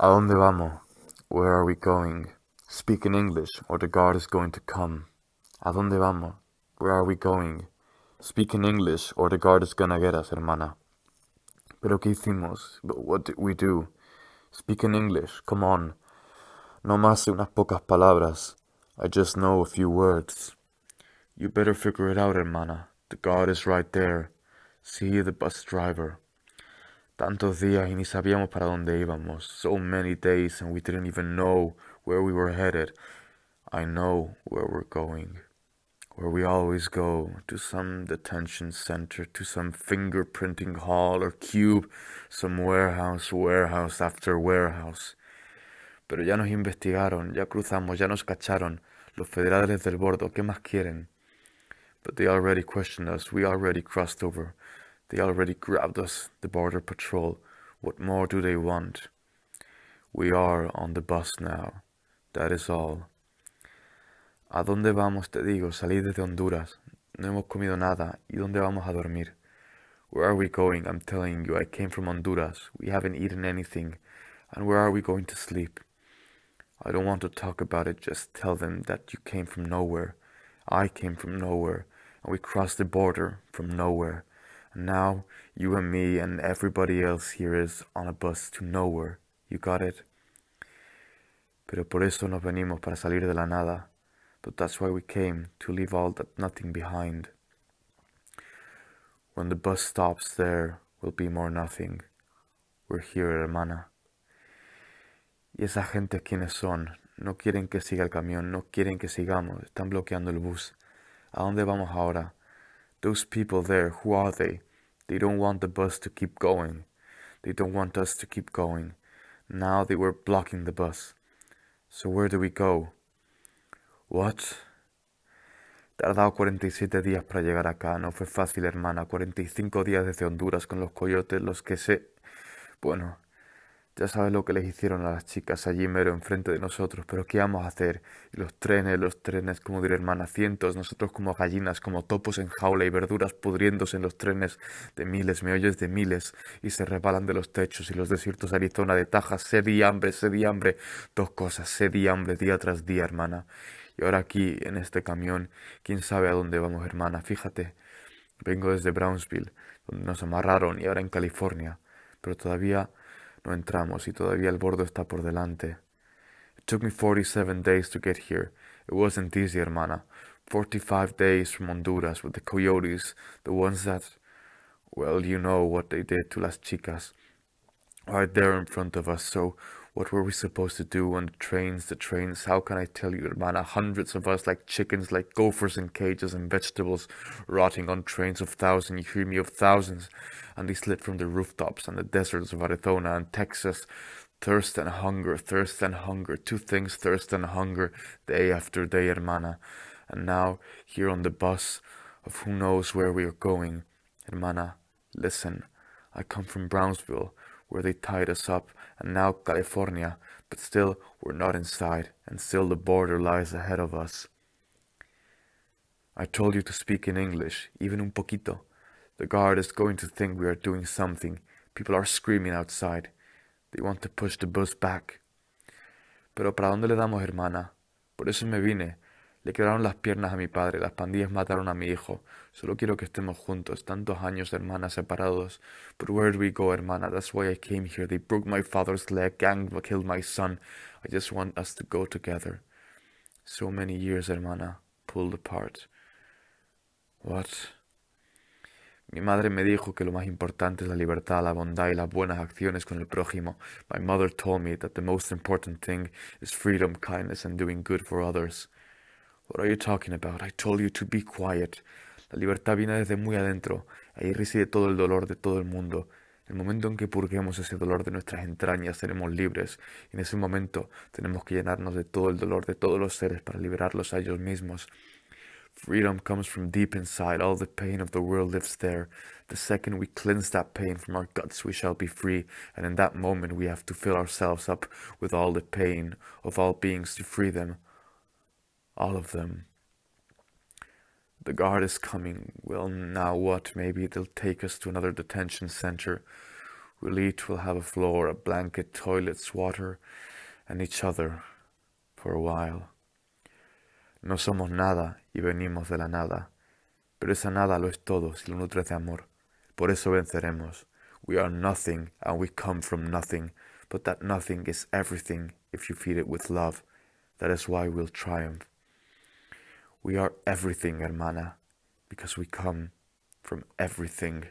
A dónde vamos? Where are we going? Speak in English, or the guard is going to come. A dónde vamos? Where are we going? Speak in English, or the guard is gonna get us, hermana. Pero qué hicimos? But what did we do? Speak in English, come on. No más de unas pocas palabras. I just know a few words. You better figure it out, hermana. The guard is right there. See the bus driver. Tantos días y ni sabíamos para dónde íbamos. So many days and we didn't even know where we were headed. I know where we're going. Where we always go to some detention center, to some fingerprinting hall or cube, some warehouse, warehouse after warehouse. Pero ya nos investigaron, ya cruzamos, ya nos cacharon. Los federales del bordo, ¿qué más quieren? But they already questioned us, we already crossed over. They already grabbed us, the border patrol. What more do they want? We are on the bus now. That is all. ¿A dónde vamos? Te digo, salir desde Honduras. No hemos comido nada. ¿Y dónde vamos a dormir? Where are we going? I'm telling you, I came from Honduras. We haven't eaten anything. And where are we going to sleep? I don't want to talk about it. Just tell them that you came from nowhere. I came from nowhere. And we crossed the border from nowhere. And now you and me and everybody else here is on a bus to nowhere. You got it? Pero por eso nos venimos para salir de la nada. But that's why we came, to leave all that nothing behind. When the bus stops, there will be more nothing. We're here, hermana. Y esa gente quienes son, no quieren que siga el camión, no quieren que sigamos, están bloqueando el bus. ¿A dónde vamos ahora? Those people there, who are they? They don't want the bus to keep going. They don't want us to keep going. Now they were blocking the bus. So where do we go? What? Tardado 47 días para llegar acá. No fue fácil, hermana. 45 días desde Honduras con los coyotes, los que se... Bueno, ya sabes lo que les hicieron a las chicas allí mero enfrente de nosotros, pero ¿qué vamos a hacer? los trenes, los trenes, como diré hermana, cientos, nosotros como gallinas, como topos en jaula y verduras pudriéndose en los trenes de miles, me oyes de miles, y se resbalan de los techos y los desiertos de Arizona de Tajas, sed y hambre, sed y hambre, dos cosas, sed y hambre día tras día, hermana. Y ahora aquí, en este camión, quién sabe a dónde vamos, hermana, fíjate, vengo desde Brownsville, donde nos amarraron, y ahora en California, pero todavía No entramos y todavía el bordo está por delante. It took me forty-seven days to get here. It wasn't easy, hermana. Forty-five days from Honduras with the coyotes, the ones that... Well, you know what they did to las chicas. Right there in front of us, so what were we supposed to do on the trains? The trains, how can I tell you, man? Hundreds of us, like chickens, like gophers in cages and vegetables, rotting on trains of thousands, you hear me, of thousands. And they slid from the rooftops and the deserts of Arizona and Texas. Thirst and hunger, thirst and hunger, two things, thirst and hunger, day after day, hermana. And now, here on the bus of who knows where we are going, hermana, listen. I come from Brownsville, where they tied us up, and now California, but still we're not inside, and still the border lies ahead of us. I told you to speak in English, even un poquito. The guard is going to think we are doing something. People are screaming outside. They want to push the bus back. Pero para dónde le damos, hermana? Por eso me vine. Le quebraron las piernas a mi padre, las pandillas mataron a mi hijo. Solo quiero que estemos juntos, tantos años, hermanas, separados. But where do we go, hermana? That's why I came here. They broke my father's leg, gang killed my son. I just want us to go together. So many years, hermana, pulled apart. What? Mi madre me dijo que lo más importante es la libertad, la bondad y las buenas acciones con el prójimo. My mother told me that the most important thing is freedom, kindness and doing good for others. What are you talking about? I told you to be quiet. La libertad viene desde muy adentro. Ahí reside todo el dolor de todo el mundo. El momento en que purguemos ese dolor de nuestras entrañas, seremos libres. Y en ese momento tenemos que llenarnos de todo el dolor de todos los seres para liberarlos a ellos mismos. Freedom comes from deep inside. All the pain of the world lives there. The second we cleanse that pain from our guts, we shall be free. And in that moment, we have to fill ourselves up with all the pain of all beings to free them all of them. The guard is coming. Well, now what? Maybe they'll take us to another detention center. We'll eat, we'll have a floor, a blanket, toilets, water, and each other for a while. No somos nada y venimos de la nada, pero esa nada lo es todo si lo nutres de amor. Por eso venceremos. We are nothing and we come from nothing, but that nothing is everything if you feed it with love. That is why we'll triumph. We are everything, hermana, because we come from everything.